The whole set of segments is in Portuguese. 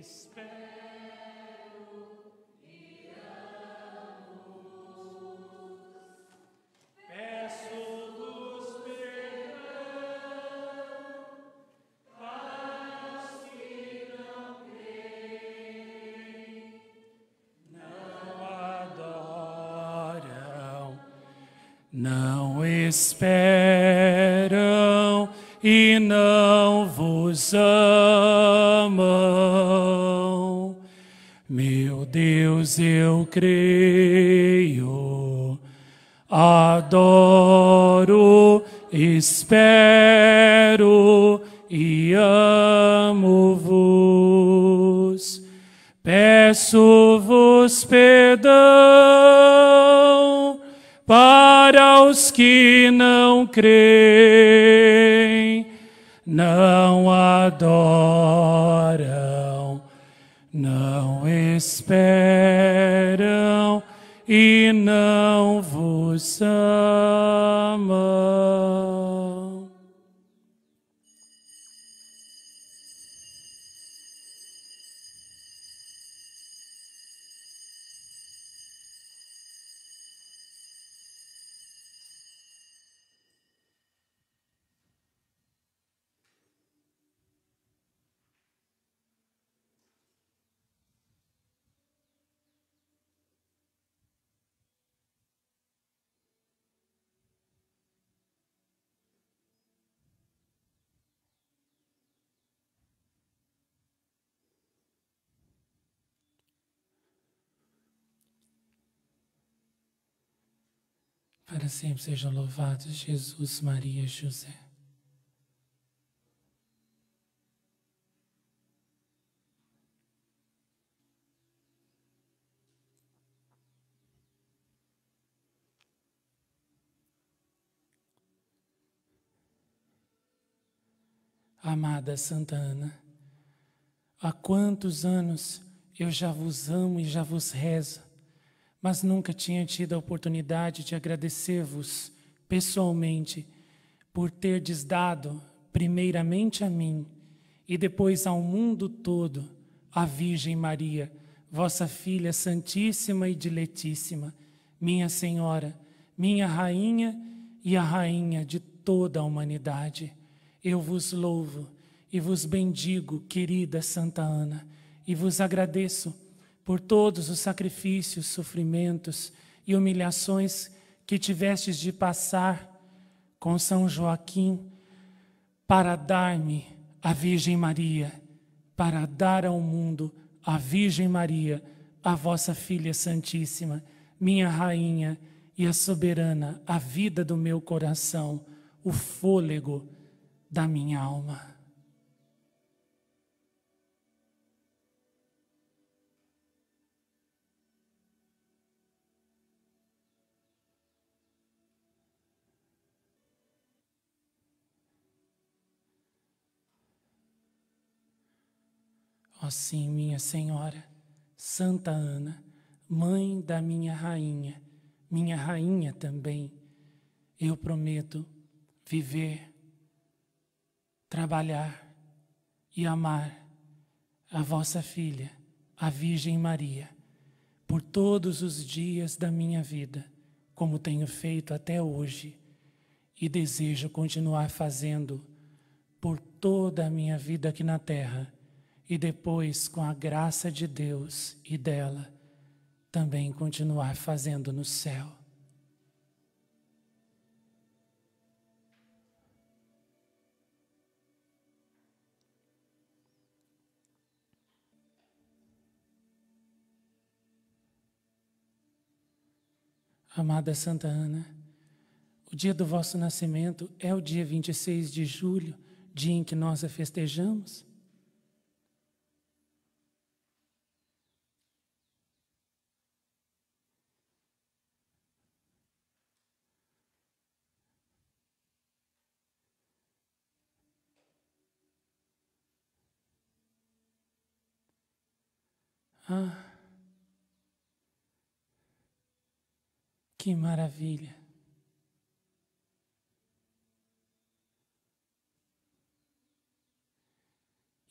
espero e amo. Peço-vos perdão mas não creem, não adoram, não esperam e não vos amam eu creio, adoro, espero e amo-vos. Peço-vos perdão para os que não creem, não adoram, não esperam e não vos são. sempre sejam louvados Jesus, Maria, José. Amada Santa Ana, há quantos anos eu já vos amo e já vos rezo, mas nunca tinha tido a oportunidade de agradecer-vos pessoalmente por terdes dado, primeiramente a mim e depois ao mundo todo, a Virgem Maria, vossa filha santíssima e diletíssima, minha Senhora, minha Rainha e a Rainha de toda a humanidade. Eu vos louvo e vos bendigo, querida Santa Ana, e vos agradeço por todos os sacrifícios, sofrimentos e humilhações que tivestes de passar com São Joaquim para dar-me a Virgem Maria, para dar ao mundo a Virgem Maria, a vossa filha santíssima, minha rainha e a soberana, a vida do meu coração, o fôlego da minha alma. Ó oh, sim, minha Senhora, Santa Ana, mãe da minha rainha, minha rainha também, eu prometo viver, trabalhar e amar a vossa filha, a Virgem Maria, por todos os dias da minha vida, como tenho feito até hoje, e desejo continuar fazendo por toda a minha vida aqui na terra e depois, com a graça de Deus e dela, também continuar fazendo no céu. Amada Santa Ana, o dia do vosso nascimento é o dia 26 de julho, dia em que nós a festejamos. Ah, que maravilha!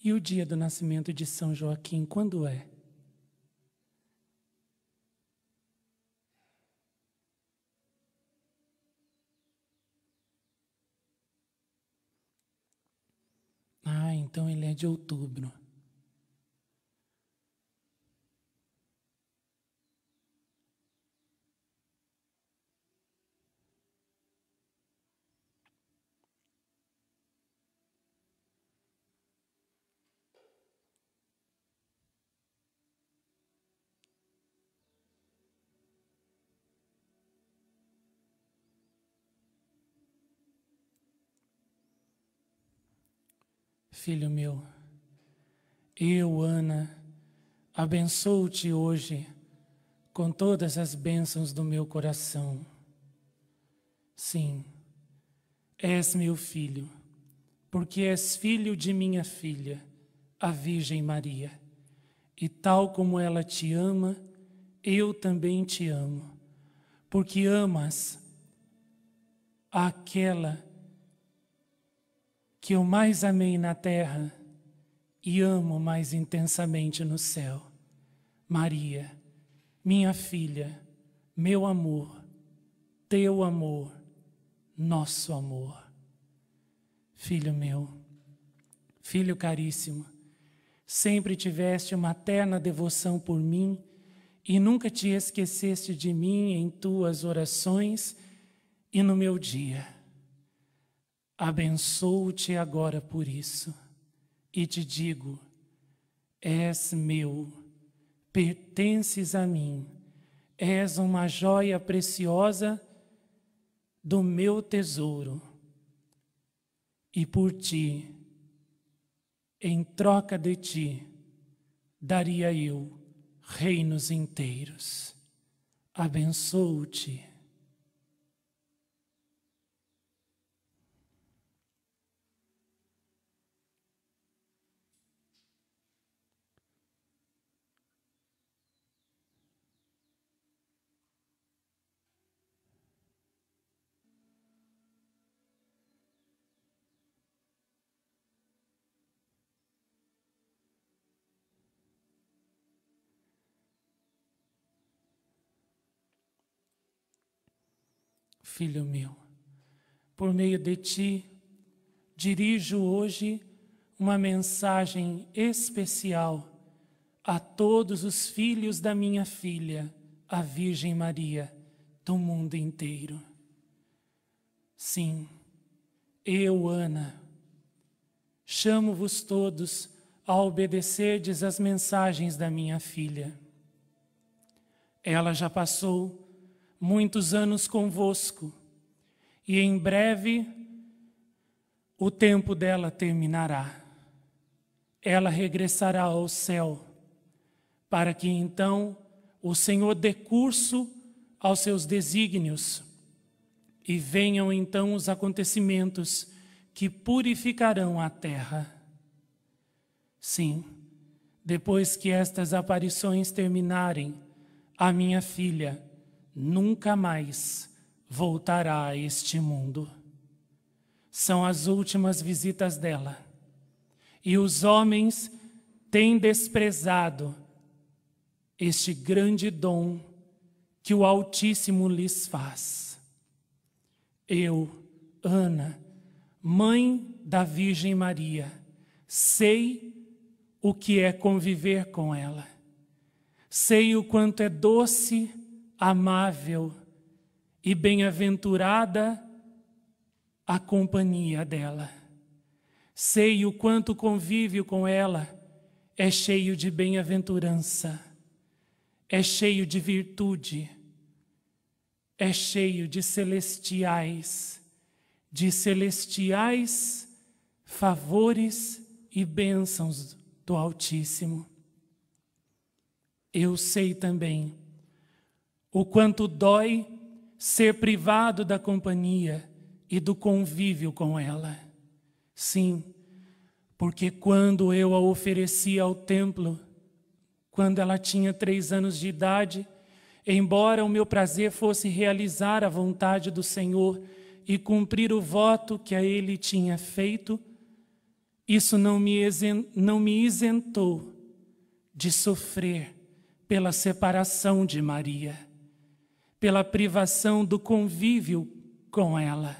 E o dia do nascimento de São Joaquim, quando é? Ah, então ele é de outubro. filho meu. Eu, Ana, abençoo-te hoje com todas as bênçãos do meu coração. Sim, és meu filho, porque és filho de minha filha, a Virgem Maria. E tal como ela te ama, eu também te amo, porque amas aquela que eu mais amei na terra e amo mais intensamente no céu. Maria, minha filha, meu amor, teu amor, nosso amor. Filho meu, filho caríssimo, sempre tiveste uma terna devoção por mim e nunca te esqueceste de mim em tuas orações e no meu dia. Abençoo-te agora por isso e te digo: és meu, pertences a mim, és uma joia preciosa do meu tesouro. E por ti, em troca de ti, daria eu reinos inteiros. Abençoo-te filho meu. Por meio de ti, dirijo hoje uma mensagem especial a todos os filhos da minha filha, a Virgem Maria, do mundo inteiro. Sim, eu, Ana, chamo-vos todos a obedecerdes as mensagens da minha filha. Ela já passou muitos anos convosco, e em breve o tempo dela terminará. Ela regressará ao céu, para que então o Senhor dê curso aos seus desígnios, e venham então os acontecimentos que purificarão a terra. Sim, depois que estas aparições terminarem, a minha filha nunca mais voltará a este mundo. São as últimas visitas dela. E os homens têm desprezado este grande dom que o Altíssimo lhes faz. Eu, Ana, mãe da Virgem Maria, sei o que é conviver com ela. Sei o quanto é doce amável e bem-aventurada a companhia dela. Sei o quanto convívio com ela é cheio de bem-aventurança, é cheio de virtude, é cheio de celestiais, de celestiais favores e bênçãos do Altíssimo. Eu sei também o quanto dói ser privado da companhia e do convívio com ela. Sim, porque quando eu a ofereci ao templo, quando ela tinha três anos de idade, embora o meu prazer fosse realizar a vontade do Senhor e cumprir o voto que a ele tinha feito, isso não me, não me isentou de sofrer pela separação de Maria pela privação do convívio com ela,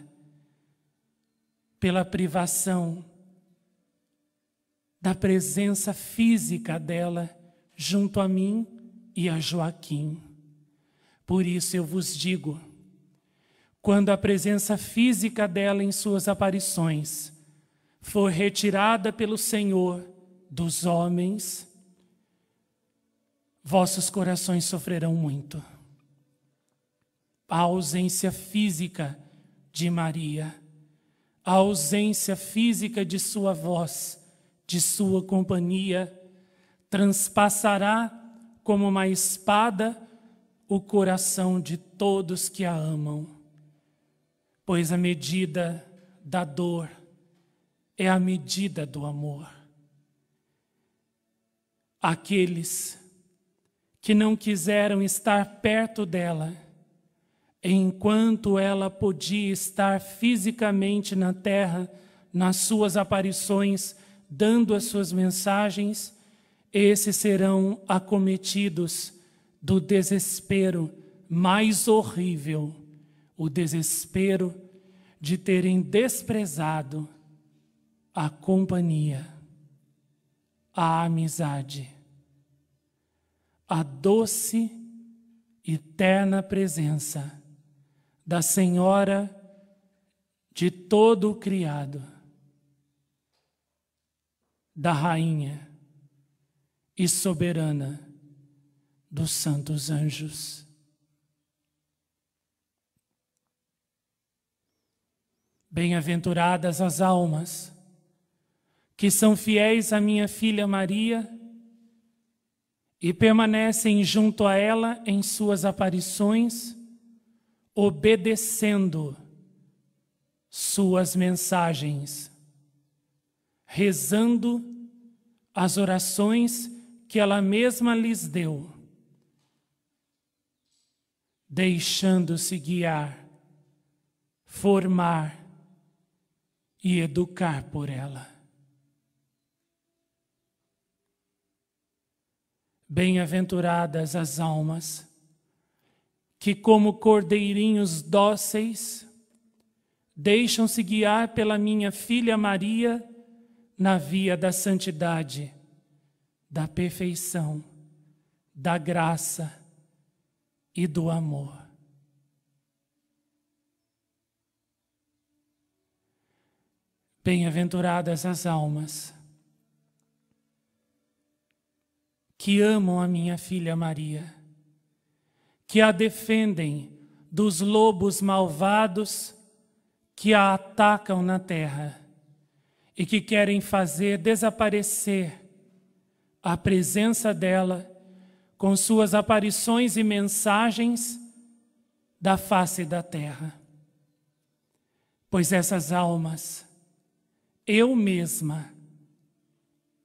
pela privação da presença física dela junto a mim e a Joaquim. Por isso eu vos digo, quando a presença física dela em suas aparições for retirada pelo Senhor dos homens, vossos corações sofrerão muito a ausência física de Maria, a ausência física de sua voz, de sua companhia, transpassará como uma espada o coração de todos que a amam. Pois a medida da dor é a medida do amor. Aqueles que não quiseram estar perto dela, enquanto ela podia estar fisicamente na terra, nas suas aparições, dando as suas mensagens, esses serão acometidos do desespero mais horrível, o desespero de terem desprezado a companhia, a amizade, a doce, e eterna presença da Senhora de todo o criado, da Rainha e soberana dos santos anjos. Bem-aventuradas as almas que são fiéis à minha filha Maria e permanecem junto a ela em suas aparições obedecendo suas mensagens, rezando as orações que ela mesma lhes deu, deixando-se guiar, formar e educar por ela. Bem-aventuradas as almas que, como cordeirinhos dóceis, deixam-se guiar pela minha filha Maria na via da santidade, da perfeição, da graça e do amor. Bem-aventuradas as almas que amam a minha filha Maria que a defendem dos lobos malvados que a atacam na terra e que querem fazer desaparecer a presença dela com suas aparições e mensagens da face da terra. Pois essas almas, eu mesma,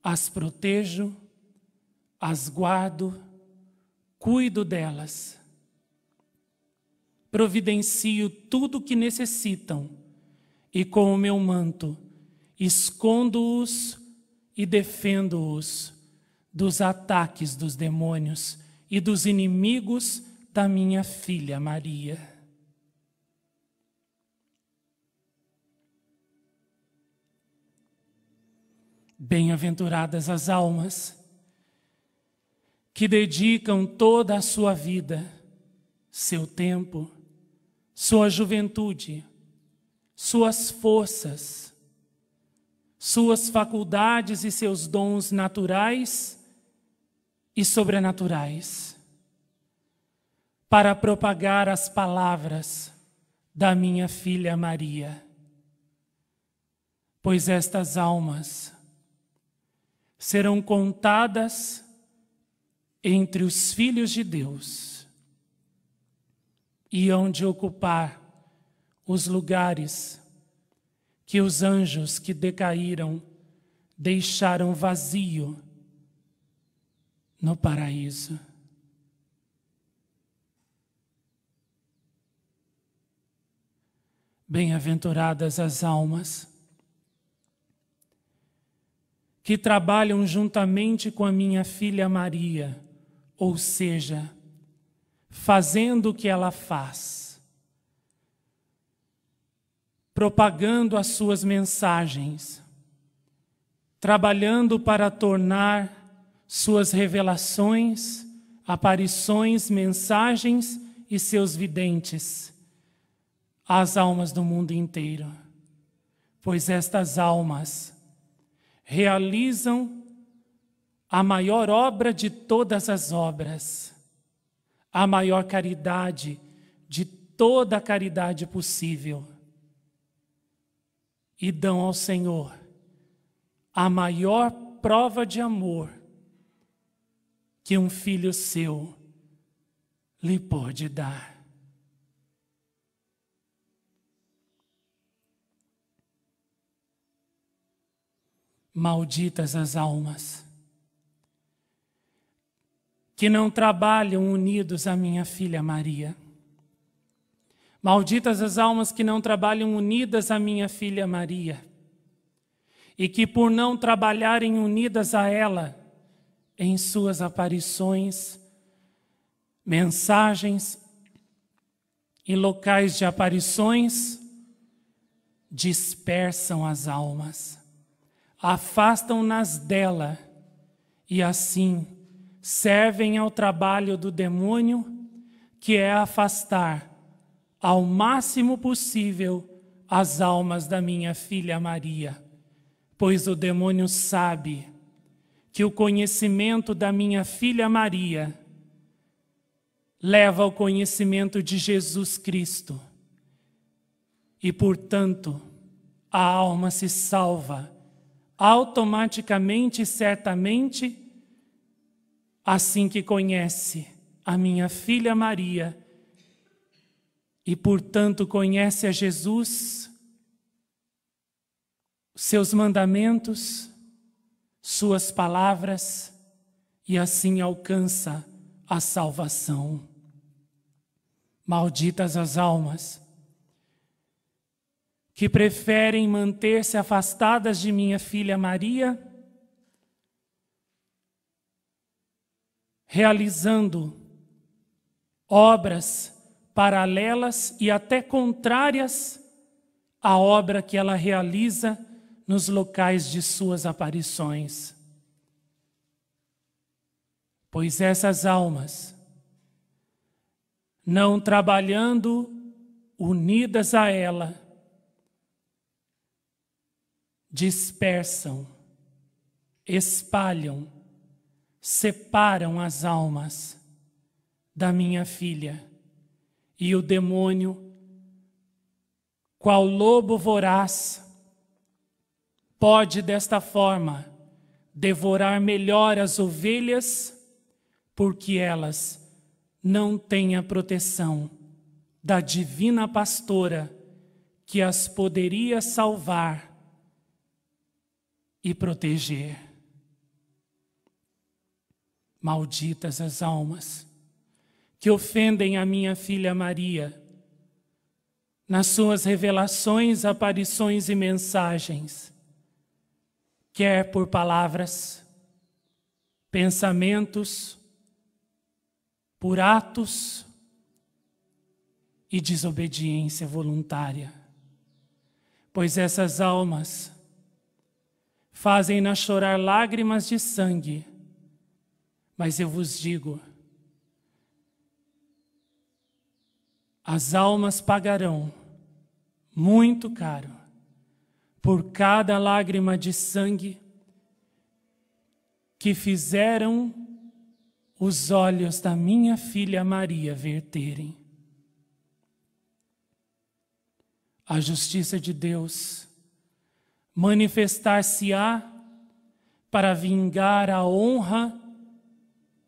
as protejo, as guardo, cuido delas providencio tudo o que necessitam, e com o meu manto escondo-os e defendo-os dos ataques dos demônios e dos inimigos da minha filha Maria. Bem-aventuradas as almas que dedicam toda a sua vida, seu tempo, sua juventude, suas forças, suas faculdades e seus dons naturais e sobrenaturais, para propagar as palavras da minha filha Maria. Pois estas almas serão contadas entre os filhos de Deus e de ocupar os lugares que os anjos que decaíram deixaram vazio no paraíso. Bem-aventuradas as almas que trabalham juntamente com a minha filha Maria, ou seja, fazendo o que ela faz, propagando as suas mensagens, trabalhando para tornar suas revelações, aparições, mensagens e seus videntes às almas do mundo inteiro, pois estas almas realizam a maior obra de todas as obras a maior caridade de toda a caridade possível e dão ao Senhor a maior prova de amor que um filho seu lhe pode dar. Malditas as almas que não trabalham unidos à minha filha Maria. Malditas as almas que não trabalham unidas à minha filha Maria, e que por não trabalharem unidas a ela, em suas aparições, mensagens e locais de aparições, dispersam as almas, afastam-nas dela e assim servem ao trabalho do demônio, que é afastar ao máximo possível as almas da minha filha Maria, pois o demônio sabe que o conhecimento da minha filha Maria leva ao conhecimento de Jesus Cristo. E, portanto, a alma se salva automaticamente e certamente assim que conhece a minha filha Maria e, portanto, conhece a Jesus, seus mandamentos, suas palavras e assim alcança a salvação. Malditas as almas que preferem manter-se afastadas de minha filha Maria realizando obras paralelas e até contrárias à obra que ela realiza nos locais de suas aparições. Pois essas almas, não trabalhando unidas a ela, dispersam, espalham separam as almas da minha filha. E o demônio, qual lobo voraz, pode desta forma devorar melhor as ovelhas, porque elas não têm a proteção da divina pastora que as poderia salvar e proteger. Malditas as almas que ofendem a minha filha Maria nas suas revelações, aparições e mensagens, quer por palavras, pensamentos, por atos e desobediência voluntária. Pois essas almas fazem-na chorar lágrimas de sangue mas eu vos digo: as almas pagarão muito caro por cada lágrima de sangue que fizeram os olhos da minha filha Maria verterem. A justiça de Deus manifestar-se-á para vingar a honra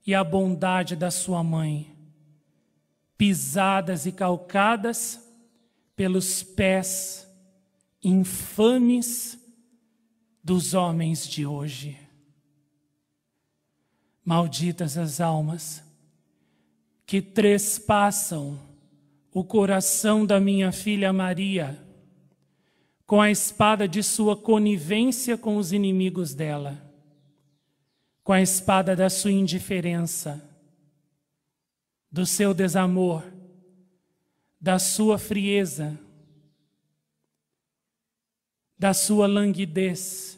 e a bondade da sua mãe, pisadas e calcadas pelos pés infames dos homens de hoje. Malditas as almas que trespassam o coração da minha filha Maria com a espada de sua conivência com os inimigos dela com a espada da sua indiferença, do seu desamor, da sua frieza, da sua languidez,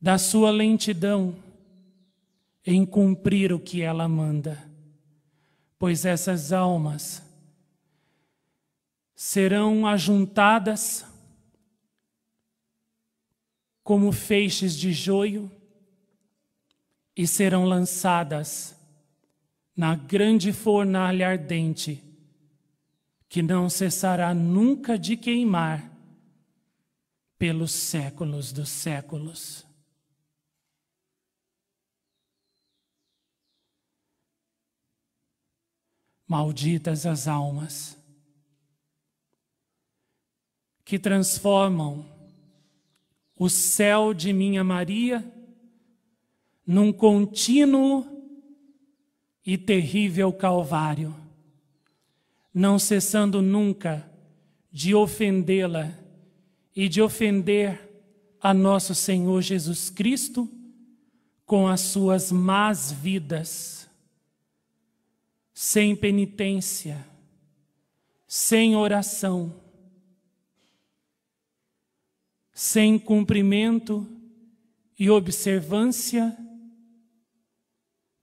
da sua lentidão em cumprir o que ela manda, pois essas almas serão ajuntadas como feixes de joio e serão lançadas na grande fornalha ardente, que não cessará nunca de queimar pelos séculos dos séculos. Malditas as almas que transformam o céu de minha Maria num contínuo e terrível calvário, não cessando nunca de ofendê-la e de ofender a nosso Senhor Jesus Cristo com as suas más vidas, sem penitência, sem oração sem cumprimento e observância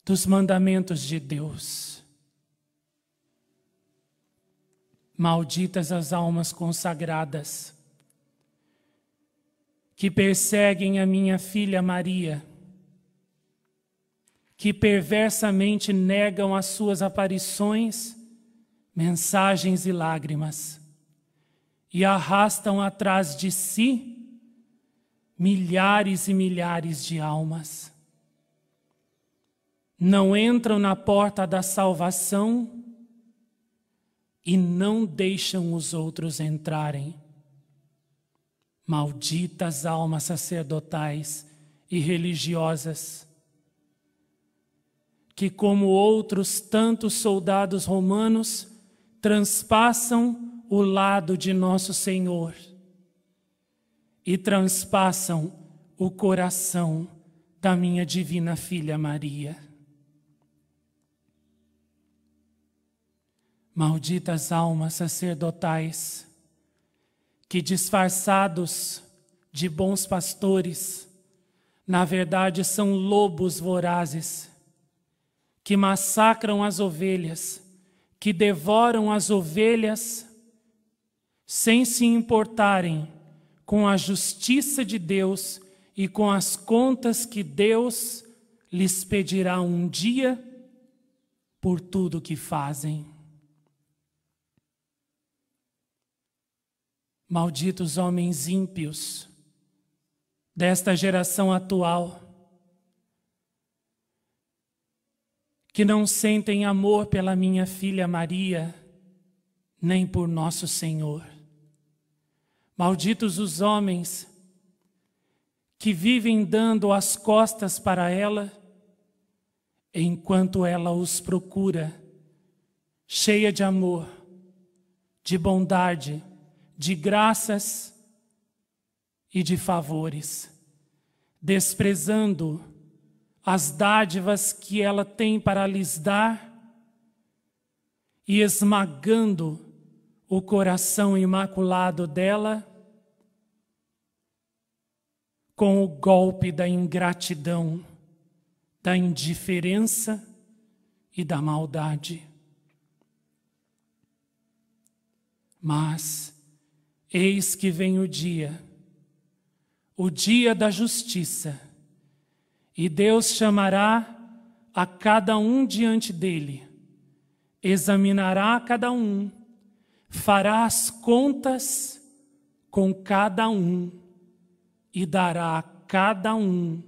dos mandamentos de Deus. Malditas as almas consagradas que perseguem a minha filha Maria, que perversamente negam as suas aparições, mensagens e lágrimas, e arrastam atrás de si milhares e milhares de almas não entram na porta da salvação e não deixam os outros entrarem. Malditas almas sacerdotais e religiosas, que, como outros tantos soldados romanos, transpassam o lado de Nosso Senhor e transpassam o coração da minha divina filha Maria. Malditas almas sacerdotais, que disfarçados de bons pastores, na verdade são lobos vorazes, que massacram as ovelhas, que devoram as ovelhas, sem se importarem com a justiça de Deus e com as contas que Deus lhes pedirá um dia por tudo que fazem. Malditos homens ímpios desta geração atual, que não sentem amor pela minha filha Maria, nem por nosso Senhor. Malditos os homens que vivem dando as costas para ela, enquanto ela os procura, cheia de amor, de bondade, de graças e de favores, desprezando as dádivas que ela tem para lhes dar e esmagando o coração imaculado dela com o golpe da ingratidão, da indiferença e da maldade. Mas eis que vem o dia, o dia da justiça, e Deus chamará a cada um diante dele, examinará a cada um, fará as contas com cada um e dará a cada um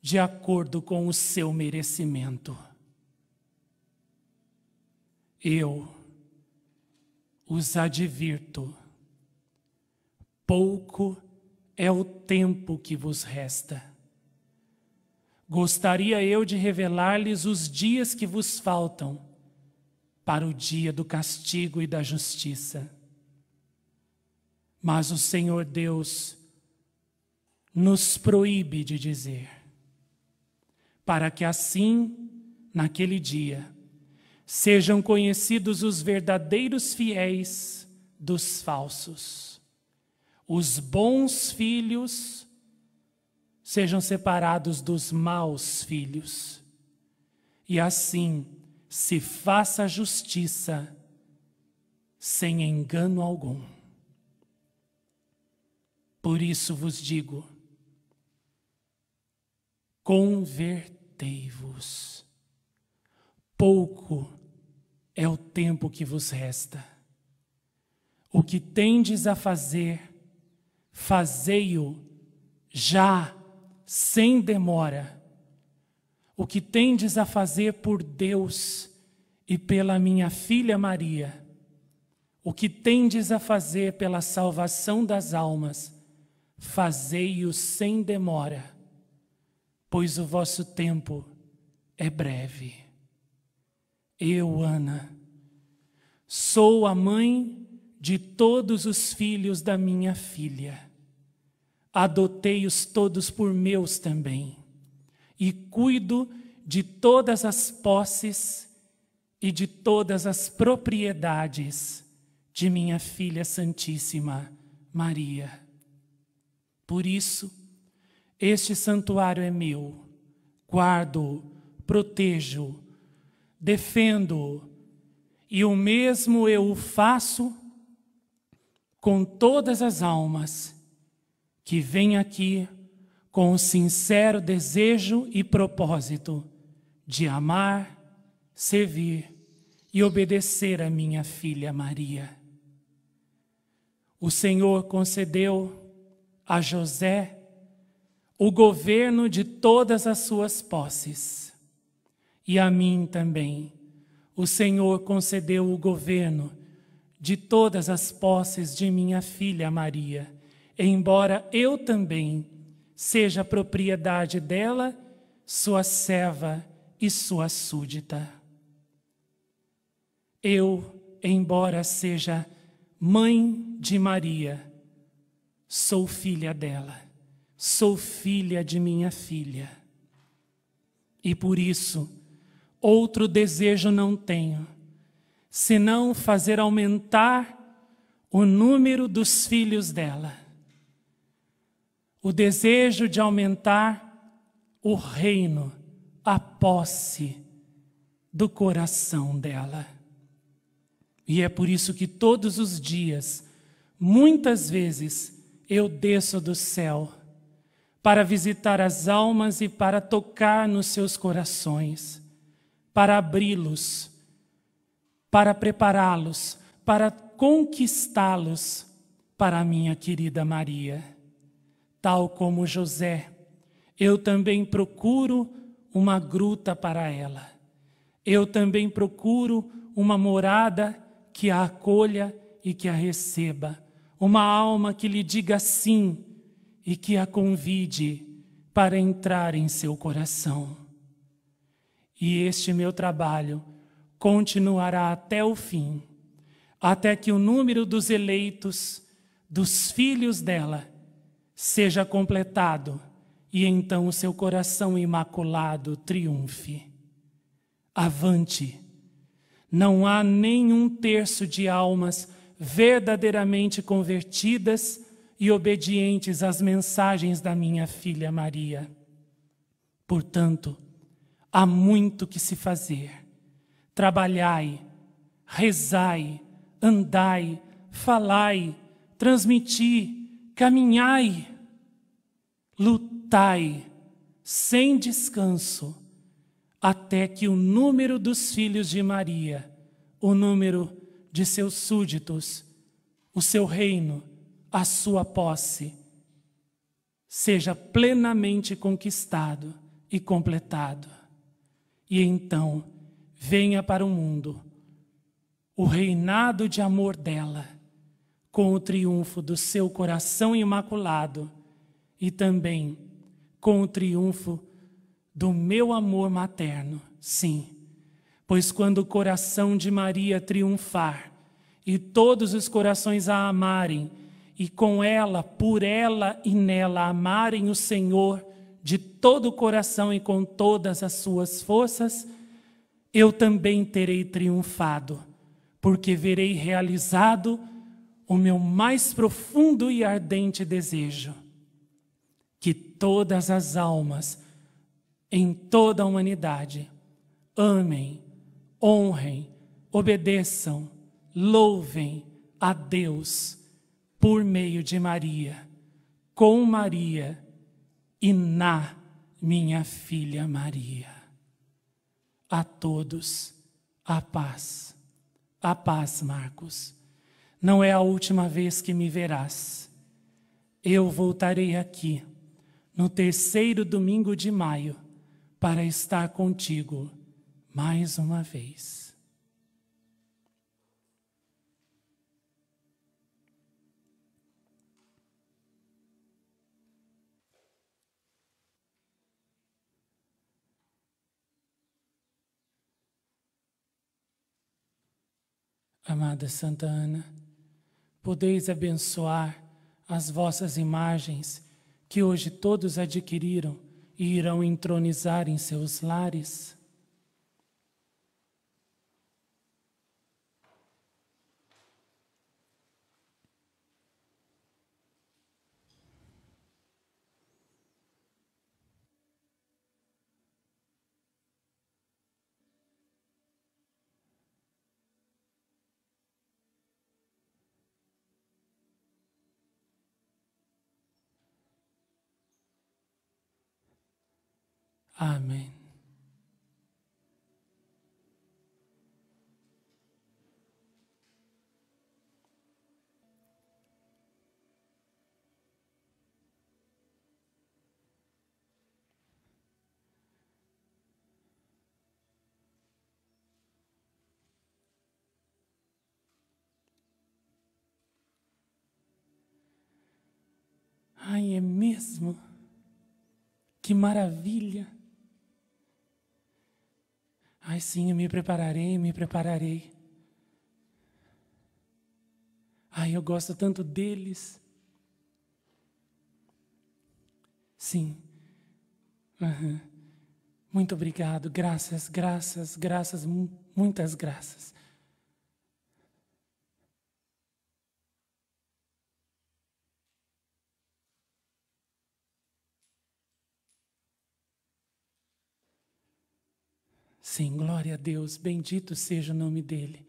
de acordo com o seu merecimento. Eu os advirto, pouco é o tempo que vos resta. Gostaria eu de revelar-lhes os dias que vos faltam para o dia do castigo e da justiça mas o Senhor Deus nos proíbe de dizer, para que assim, naquele dia, sejam conhecidos os verdadeiros fiéis dos falsos. Os bons filhos sejam separados dos maus filhos. E assim se faça justiça sem engano algum. Por isso vos digo: convertei-vos. Pouco é o tempo que vos resta. O que tendes a fazer, fazei-o já, sem demora. O que tendes a fazer por Deus e pela minha filha Maria, o que tendes a fazer pela salvação das almas, fazei-o sem demora, pois o vosso tempo é breve. Eu, Ana, sou a mãe de todos os filhos da minha filha. Adotei-os todos por meus também, e cuido de todas as posses e de todas as propriedades de minha filha Santíssima Maria por isso, este santuário é meu, guardo, protejo, defendo, e o mesmo eu faço com todas as almas que vêm aqui com o sincero desejo e propósito de amar, servir e obedecer a minha filha Maria. O Senhor concedeu a José o governo de todas as suas posses. E a mim também, o Senhor concedeu o governo de todas as posses de minha filha Maria, embora eu também seja propriedade dela, sua serva e sua súdita. Eu, embora seja mãe de Maria, Sou filha dela, sou filha de minha filha. E por isso, outro desejo não tenho, senão fazer aumentar o número dos filhos dela. O desejo de aumentar o reino, a posse do coração dela. E é por isso que todos os dias, muitas vezes, eu desço do céu para visitar as almas e para tocar nos seus corações, para abri-los, para prepará-los, para conquistá-los para a minha querida Maria. Tal como José, eu também procuro uma gruta para ela. Eu também procuro uma morada que a acolha e que a receba uma alma que lhe diga sim e que a convide para entrar em seu coração. E este meu trabalho continuará até o fim, até que o número dos eleitos, dos filhos dela, seja completado e então o seu coração imaculado triunfe. Avante! Não há nenhum terço de almas verdadeiramente convertidas e obedientes às mensagens da minha filha Maria. Portanto, há muito que se fazer. Trabalhai, rezai, andai, falai, transmiti, caminhai, lutai sem descanso, até que o número dos filhos de Maria, o número de seus súditos, o seu reino, a sua posse, seja plenamente conquistado e completado. E então venha para o mundo o reinado de amor dela, com o triunfo do seu coração imaculado e também com o triunfo do meu amor materno, sim Pois quando o coração de Maria triunfar e todos os corações a amarem, e com ela, por ela e nela amarem o Senhor de todo o coração e com todas as suas forças, eu também terei triunfado, porque verei realizado o meu mais profundo e ardente desejo: que todas as almas em toda a humanidade amem honrem, obedeçam, louvem a Deus por meio de Maria, com Maria e na minha filha Maria. A todos a paz. A paz, Marcos. Não é a última vez que me verás. Eu voltarei aqui no terceiro domingo de maio para estar contigo mais uma vez. Amada Santa Ana, podeis abençoar as vossas imagens que hoje todos adquiriram e irão entronizar em seus lares? Amém. Ai, é mesmo? Que maravilha! Ai, sim, eu me prepararei, me prepararei. Ai, eu gosto tanto deles. Sim. Uhum. Muito obrigado. Graças, graças, graças, muitas graças. Sim, glória a Deus, bendito seja o nome dele,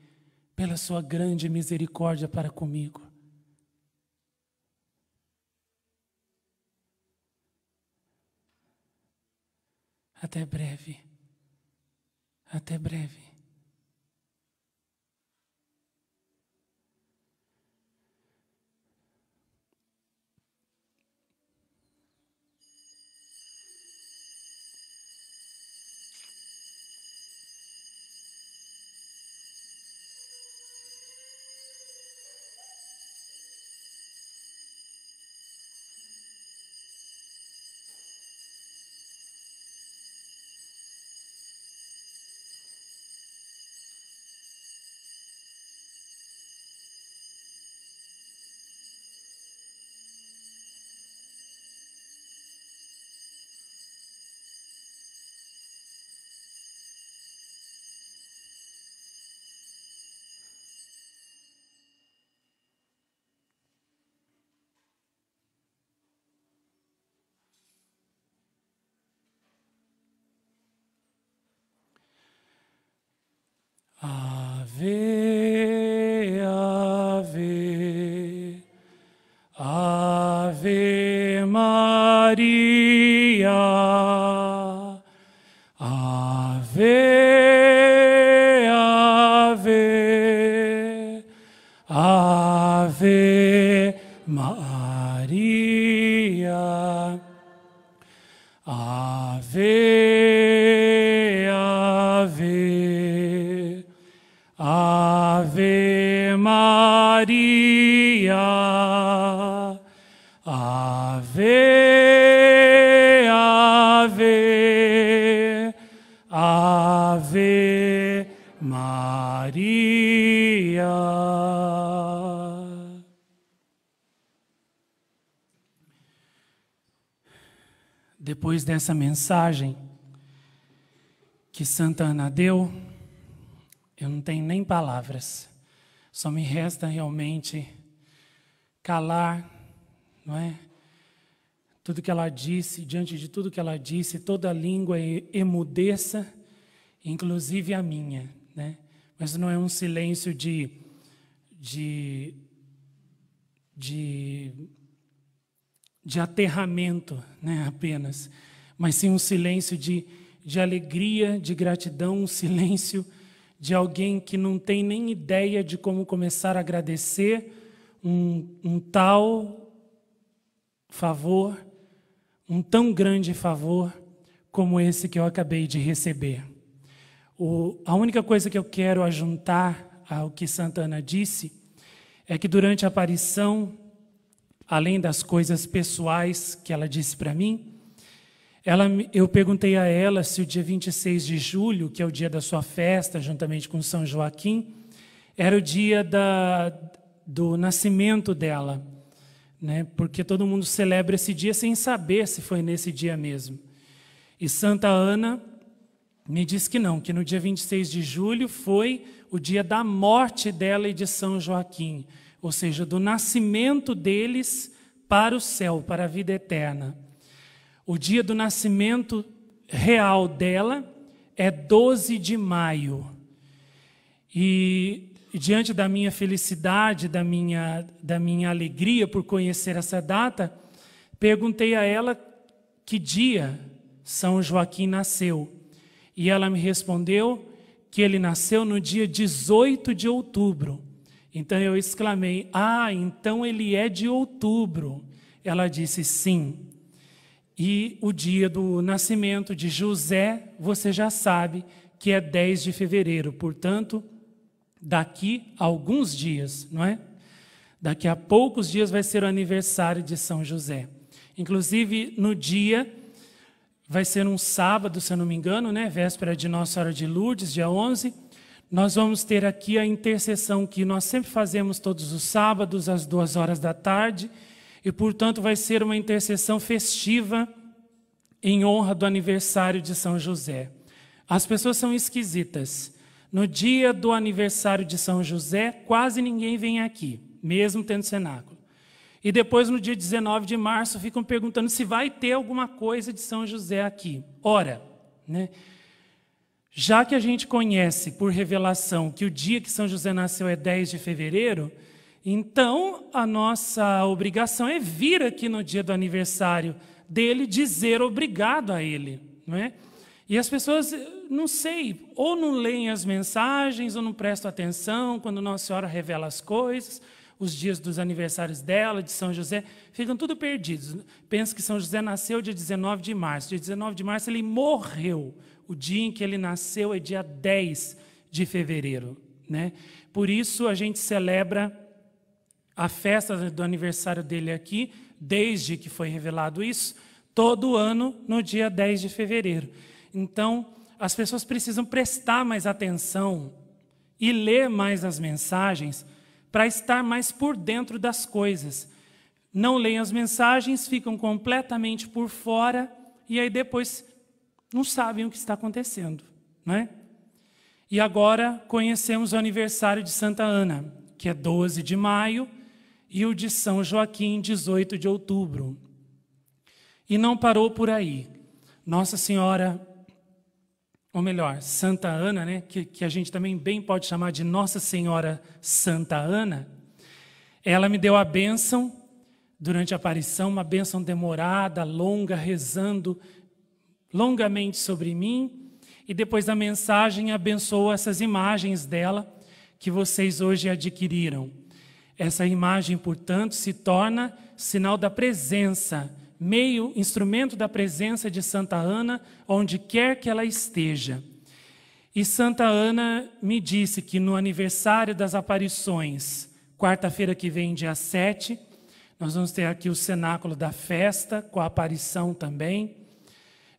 pela sua grande misericórdia para comigo. Até breve. Até breve. Maria. dessa mensagem que Santa Ana deu, eu não tenho nem palavras. Só me resta realmente calar, não é? Tudo que ela disse, diante de tudo que ela disse, toda a língua emudeça, inclusive a minha, né? Mas não é um silêncio de de de de aterramento, né, apenas mas sim um silêncio de, de alegria, de gratidão, um silêncio de alguém que não tem nem ideia de como começar a agradecer um, um tal favor, um tão grande favor como esse que eu acabei de receber. O, a única coisa que eu quero ajuntar ao que Santana disse é que durante a aparição, além das coisas pessoais que ela disse para mim, ela, eu perguntei a ela se o dia 26 de julho, que é o dia da sua festa, juntamente com São Joaquim, era o dia da, do nascimento dela, né? porque todo mundo celebra esse dia sem saber se foi nesse dia mesmo. E Santa Ana me disse que não, que no dia 26 de julho foi o dia da morte dela e de São Joaquim, ou seja, do nascimento deles para o céu, para a vida eterna. O dia do nascimento real dela é 12 de maio. E diante da minha felicidade, da minha, da minha alegria por conhecer essa data, perguntei a ela que dia São Joaquim nasceu. E ela me respondeu que ele nasceu no dia 18 de outubro. Então eu exclamei: Ah, então ele é de outubro. Ela disse: Sim. E o dia do nascimento de José, você já sabe que é 10 de fevereiro, portanto, daqui a alguns dias, não é? Daqui a poucos dias vai ser o aniversário de São José. Inclusive, no dia, vai ser um sábado, se eu não me engano, né? Véspera de Nossa Senhora de Lourdes, dia 11. Nós vamos ter aqui a intercessão que nós sempre fazemos todos os sábados, às duas horas da tarde e, portanto, vai ser uma intercessão festiva em honra do aniversário de São José. As pessoas são esquisitas. No dia do aniversário de São José, quase ninguém vem aqui, mesmo tendo cenáculo. E depois, no dia 19 de março, ficam perguntando se vai ter alguma coisa de São José aqui. Ora, né? já que a gente conhece por revelação que o dia que São José nasceu é 10 de fevereiro, então, a nossa obrigação é vir aqui no dia do aniversário dele dizer obrigado a ele, não é? E as pessoas, eh, não sei, ou não leem as mensagens, ou não prestam atenção quando Nossa Senhora revela as coisas, os dias dos aniversários dela, de São José, ficam tudo perdidos. Pensa que São José nasceu dia 19 de março. Dia 19 de março ele morreu. O dia em que ele nasceu é dia 10 de fevereiro, né? Por isso a gente celebra a festa do aniversário dele aqui, desde que foi revelado isso, todo ano no dia 10 de fevereiro. Então, as pessoas precisam prestar mais atenção e ler mais as mensagens para estar mais por dentro das coisas. Não leem as mensagens, ficam completamente por fora e aí depois não sabem o que está acontecendo, né? E agora conhecemos o aniversário de Santa Ana, que é 12 de maio, e o de São Joaquim, 18 de outubro. E não parou por aí. Nossa Senhora, ou melhor, Santa Ana, né, que, que a gente também bem pode chamar de Nossa Senhora Santa Ana, ela me deu a bênção durante a aparição, uma bênção demorada, longa, rezando longamente sobre mim. E depois da mensagem, abençoou essas imagens dela que vocês hoje adquiriram. Essa imagem, portanto, se torna sinal da presença, meio instrumento da presença de Santa Ana, onde quer que ela esteja. E Santa Ana me disse que no aniversário das aparições, quarta-feira que vem, dia 7, nós vamos ter aqui o cenáculo da festa, com a aparição também.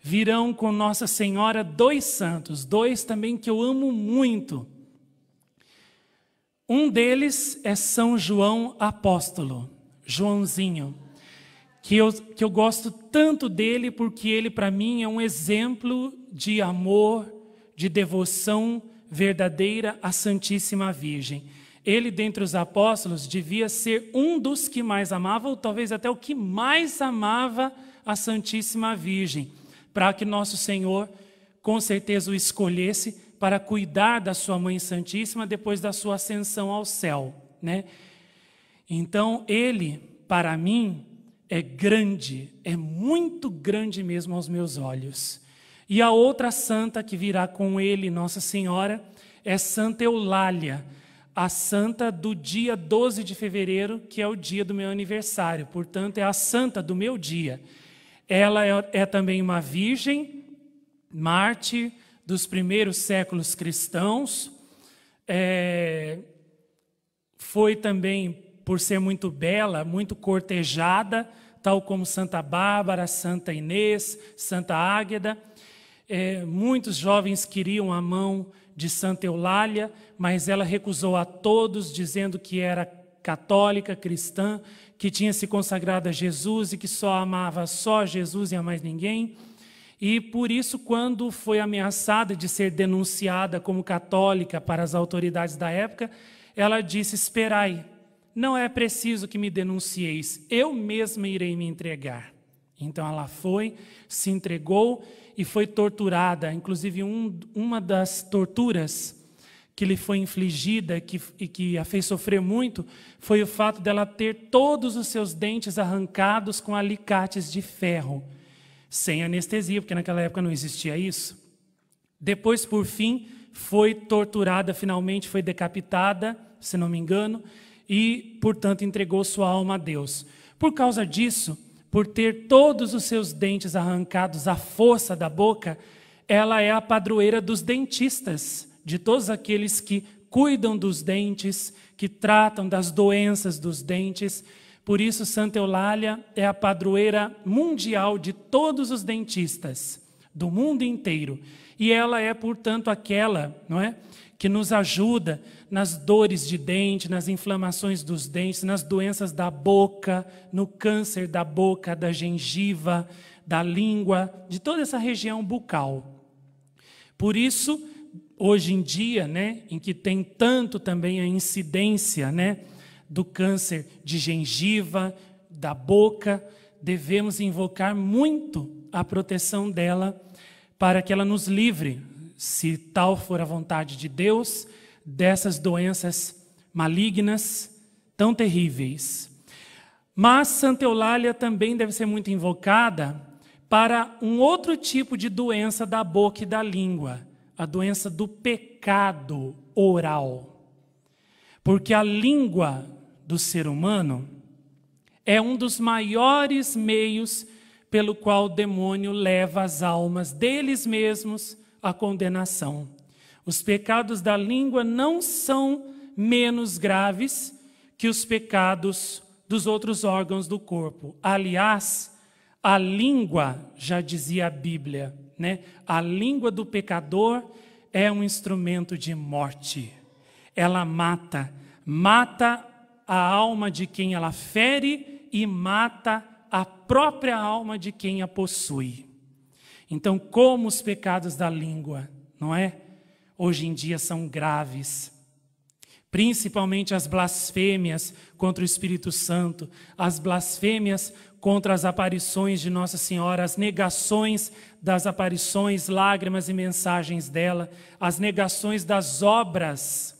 Virão com Nossa Senhora dois santos, dois também que eu amo muito um deles é São João Apóstolo, Joãozinho, que eu, que eu gosto tanto dele porque ele, para mim, é um exemplo de amor, de devoção verdadeira à Santíssima Virgem. Ele, dentre os apóstolos, devia ser um dos que mais amava, ou talvez até o que mais amava a Santíssima Virgem, para que nosso Senhor, com certeza, o escolhesse para cuidar da sua mãe santíssima depois da sua ascensão ao céu, né? Então ele, para mim, é grande, é muito grande mesmo aos meus olhos. E a outra santa que virá com ele, Nossa Senhora, é Santa Eulália, a santa do dia 12 de fevereiro, que é o dia do meu aniversário, portanto, é a santa do meu dia. Ela é, é também uma virgem, mártir, dos primeiros séculos cristãos. É, foi também, por ser muito bela, muito cortejada, tal como Santa Bárbara, Santa Inês, Santa Águeda. É, muitos jovens queriam a mão de Santa Eulália, mas ela recusou a todos, dizendo que era católica, cristã, que tinha se consagrado a Jesus e que só amava só Jesus e a mais ninguém. E por isso, quando foi ameaçada de ser denunciada como católica para as autoridades da época, ela disse: Esperai, não é preciso que me denuncieis, eu mesma irei me entregar. Então ela foi, se entregou e foi torturada. Inclusive, um, uma das torturas que lhe foi infligida que, e que a fez sofrer muito foi o fato dela ter todos os seus dentes arrancados com alicates de ferro sem anestesia, porque naquela época não existia isso. Depois, por fim, foi torturada, finalmente foi decapitada, se não me engano, e, portanto, entregou sua alma a Deus. Por causa disso, por ter todos os seus dentes arrancados à força da boca, ela é a padroeira dos dentistas, de todos aqueles que cuidam dos dentes, que tratam das doenças dos dentes. Por isso, Santa Eulália é a padroeira mundial de todos os dentistas do mundo inteiro. E ela é, portanto, aquela, não é? que nos ajuda nas dores de dente, nas inflamações dos dentes, nas doenças da boca, no câncer da boca, da gengiva, da língua, de toda essa região bucal. Por isso, hoje em dia, né, em que tem tanto também a incidência, né, do câncer de gengiva, da boca, devemos invocar muito a proteção dela para que ela nos livre, se tal for a vontade de Deus, dessas doenças malignas tão terríveis. Mas Santa Eulália também deve ser muito invocada para um outro tipo de doença da boca e da língua, a doença do pecado oral. Porque a língua do ser humano é um dos maiores meios pelo qual o demônio leva as almas deles mesmos à condenação. Os pecados da língua não são menos graves que os pecados dos outros órgãos do corpo. Aliás, a língua, já dizia a Bíblia, né? A língua do pecador é um instrumento de morte. Ela mata, mata a alma de quem ela fere e mata a própria alma de quem a possui. Então, como os pecados da língua, não é? Hoje em dia são graves. Principalmente as blasfêmias contra o Espírito Santo, as blasfêmias contra as aparições de Nossa Senhora, as negações das aparições, lágrimas e mensagens dela, as negações das obras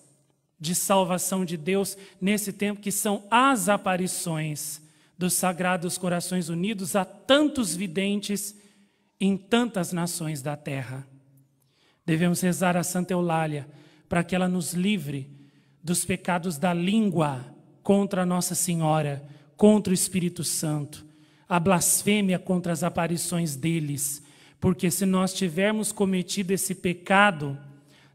de salvação de Deus nesse tempo, que são as aparições dos Sagrados Corações Unidos a tantos videntes em tantas nações da terra. Devemos rezar a Santa Eulália para que ela nos livre dos pecados da língua contra Nossa Senhora, contra o Espírito Santo, a blasfêmia contra as aparições deles, porque se nós tivermos cometido esse pecado,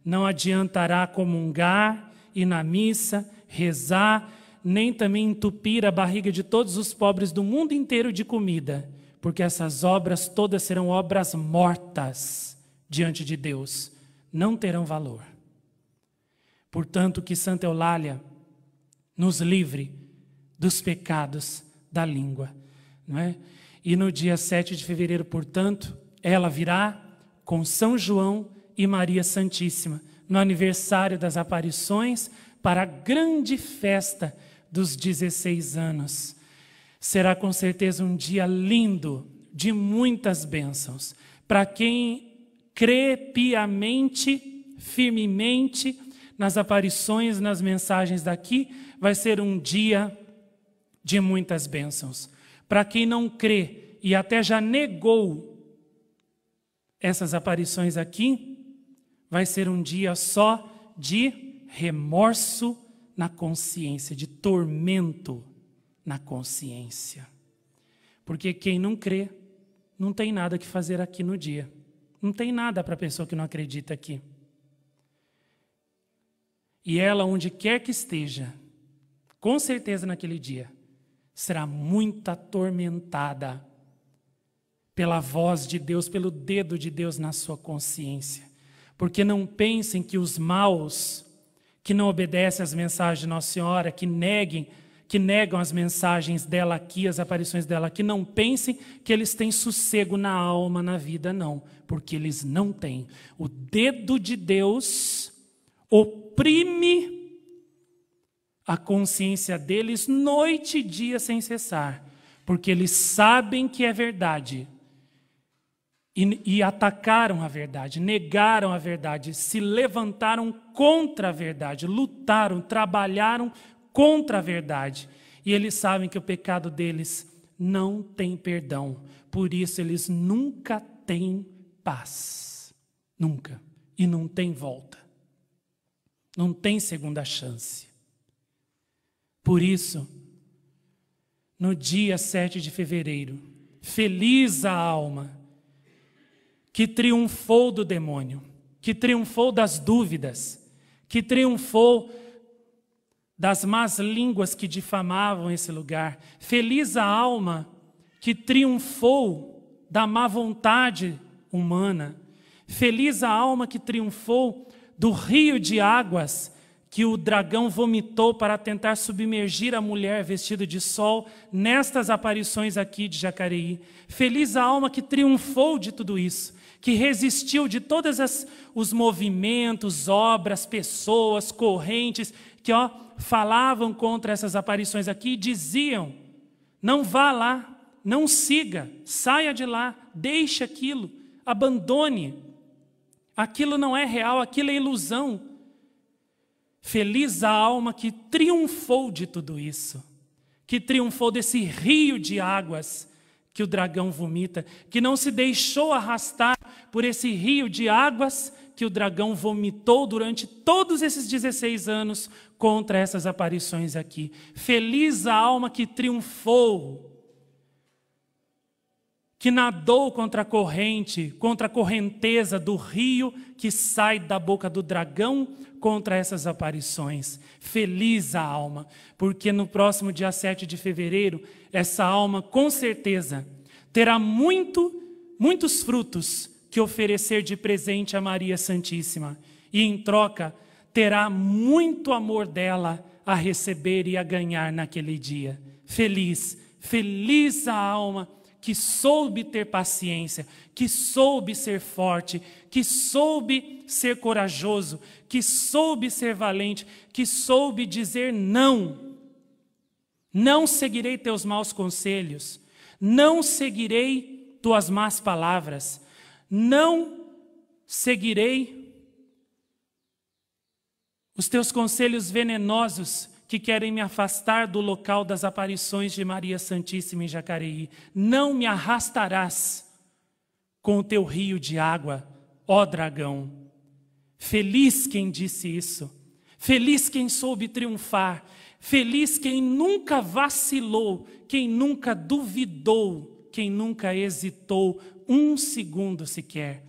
não adiantará comungar ir na missa, rezar, nem também entupir a barriga de todos os pobres do mundo inteiro de comida, porque essas obras todas serão obras mortas diante de Deus, não terão valor. Portanto, que Santa Eulália nos livre dos pecados da língua. Não é? E no dia 7 de fevereiro, portanto, ela virá com São João e Maria Santíssima no aniversário das aparições para a grande festa dos 16 anos. Será com certeza um dia lindo, de muitas bênçãos, para quem crê piamente, firmemente nas aparições, nas mensagens daqui, vai ser um dia de muitas bênçãos. Para quem não crê e até já negou essas aparições aqui, vai ser um dia só de remorso na consciência, de tormento na consciência. Porque quem não crê, não tem nada que fazer aqui no dia. Não tem nada para a pessoa que não acredita aqui. E ela, onde quer que esteja, com certeza naquele dia, será muito atormentada pela voz de Deus, pelo dedo de Deus na sua consciência. Porque não pensem que os maus que não obedecem às mensagens de Nossa Senhora, que neguem, que negam as mensagens dela aqui, as aparições dela aqui, não pensem que eles têm sossego na alma, na vida, não, porque eles não têm. O dedo de Deus oprime a consciência deles noite e dia sem cessar, porque eles sabem que é verdade, e, e, atacaram a verdade, negaram a verdade, se levantaram contra a verdade, lutaram, trabalharam contra a verdade. E eles sabem que o pecado deles não tem perdão, por isso eles nunca têm paz. Nunca. E não tem volta. Não tem segunda chance. Por isso, no dia 7 de fevereiro, feliz a alma que triunfou do demônio, que triunfou das dúvidas, que triunfou das más línguas que difamavam esse lugar. Feliz a alma que triunfou da má vontade humana. Feliz a alma que triunfou do rio de águas que o dragão vomitou para tentar submergir a mulher vestida de sol nestas aparições aqui de Jacareí. Feliz a alma que triunfou de tudo isso que resistiu de todos os movimentos, obras, pessoas, correntes, que ó, falavam contra essas aparições aqui e diziam: não vá lá, não siga, saia de lá, deixe aquilo, abandone. Aquilo não é real, aquilo é ilusão. Feliz a alma que triunfou de tudo isso, que triunfou desse rio de águas que o dragão vomita, que não se deixou arrastar por esse rio de águas que o dragão vomitou durante todos esses 16 anos contra essas aparições aqui. Feliz a alma que triunfou que nadou contra a corrente, contra a correnteza do rio que sai da boca do dragão contra essas aparições. Feliz a alma, porque no próximo dia 7 de fevereiro, essa alma com certeza terá muito, muitos frutos que oferecer de presente a Maria Santíssima, e em troca terá muito amor dela a receber e a ganhar naquele dia. Feliz, feliz a alma que soube ter paciência, que soube ser forte, que soube ser corajoso, que soube ser valente, que soube dizer não. Não seguirei teus maus conselhos, não seguirei tuas más palavras, não seguirei os teus conselhos venenosos que querem me afastar do local das aparições de Maria Santíssima em Jacareí. Não me arrastarás com o teu rio de água, ó dragão. Feliz quem disse isso. Feliz quem soube triunfar. Feliz quem nunca vacilou, quem nunca duvidou, quem nunca hesitou um segundo sequer.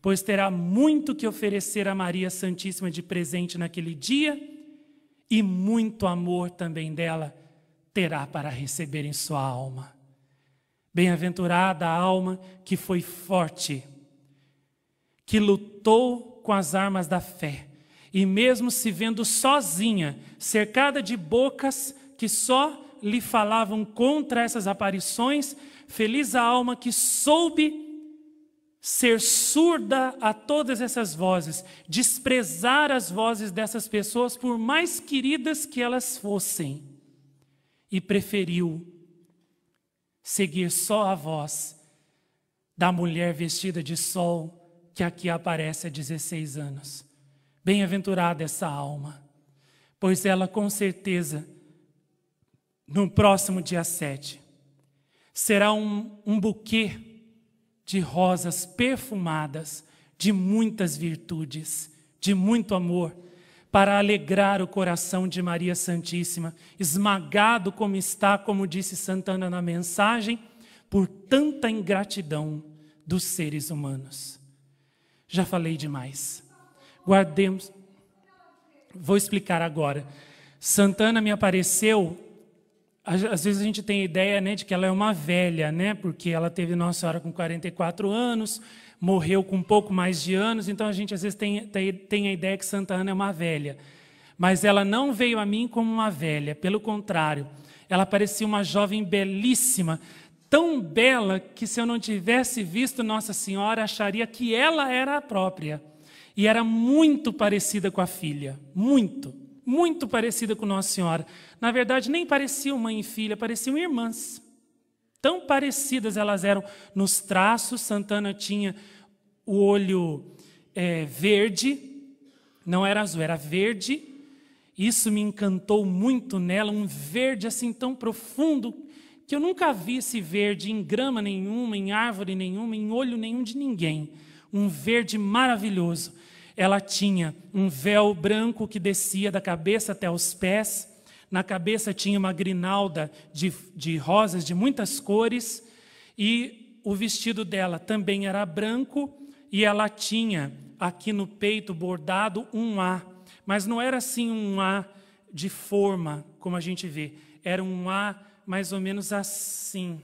Pois terá muito que oferecer a Maria Santíssima de presente naquele dia e muito amor também dela terá para receber em sua alma. Bem-aventurada a alma que foi forte, que lutou com as armas da fé, e mesmo se vendo sozinha, cercada de bocas que só lhe falavam contra essas aparições, feliz a alma que soube ser surda a todas essas vozes, desprezar as vozes dessas pessoas, por mais queridas que elas fossem, e preferiu seguir só a voz da mulher vestida de sol que aqui aparece há 16 anos. Bem-aventurada essa alma, pois ela com certeza, no próximo dia 7, será um, um buquê de rosas perfumadas, de muitas virtudes, de muito amor, para alegrar o coração de Maria Santíssima, esmagado como está, como disse Santana na mensagem, por tanta ingratidão dos seres humanos. Já falei demais. Guardemos. Vou explicar agora. Santana me apareceu às vezes a gente tem a ideia né, de que ela é uma velha, né, porque ela teve Nossa Senhora com 44 anos, morreu com um pouco mais de anos, então a gente às vezes tem, tem, tem a ideia que Santa Ana é uma velha. Mas ela não veio a mim como uma velha, pelo contrário, ela parecia uma jovem belíssima, tão bela que se eu não tivesse visto Nossa Senhora, acharia que ela era a própria. E era muito parecida com a filha, muito muito parecida com Nossa Senhora. Na verdade, nem pareciam mãe e filha, pareciam irmãs. Tão parecidas elas eram nos traços. Santana tinha o olho é, verde, não era azul, era verde. Isso me encantou muito nela, um verde assim tão profundo que eu nunca vi esse verde em grama nenhuma, em árvore nenhuma, em olho nenhum de ninguém. Um verde maravilhoso. Ela tinha um véu branco que descia da cabeça até os pés, na cabeça tinha uma grinalda de, de rosas de muitas cores, e o vestido dela também era branco, e ela tinha aqui no peito bordado um A, mas não era assim um A de forma, como a gente vê, era um A mais ou menos assim.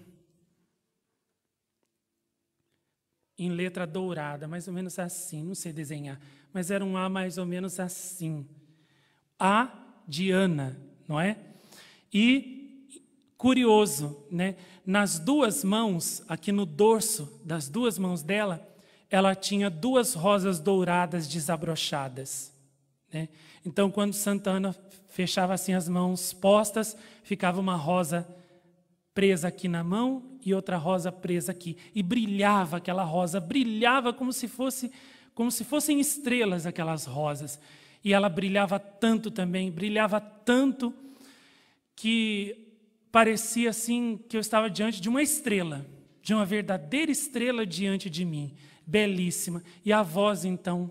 Em letra dourada, mais ou menos assim, não sei desenhar mas era um A mais ou menos assim. A de Ana, não é? E curioso, né? Nas duas mãos, aqui no dorso das duas mãos dela, ela tinha duas rosas douradas desabrochadas. Né? Então, quando Santana fechava assim as mãos postas, ficava uma rosa presa aqui na mão e outra rosa presa aqui. E brilhava aquela rosa, brilhava como se fosse como se fossem estrelas aquelas rosas. E ela brilhava tanto também, brilhava tanto que parecia assim que eu estava diante de uma estrela, de uma verdadeira estrela diante de mim, belíssima. E a voz então,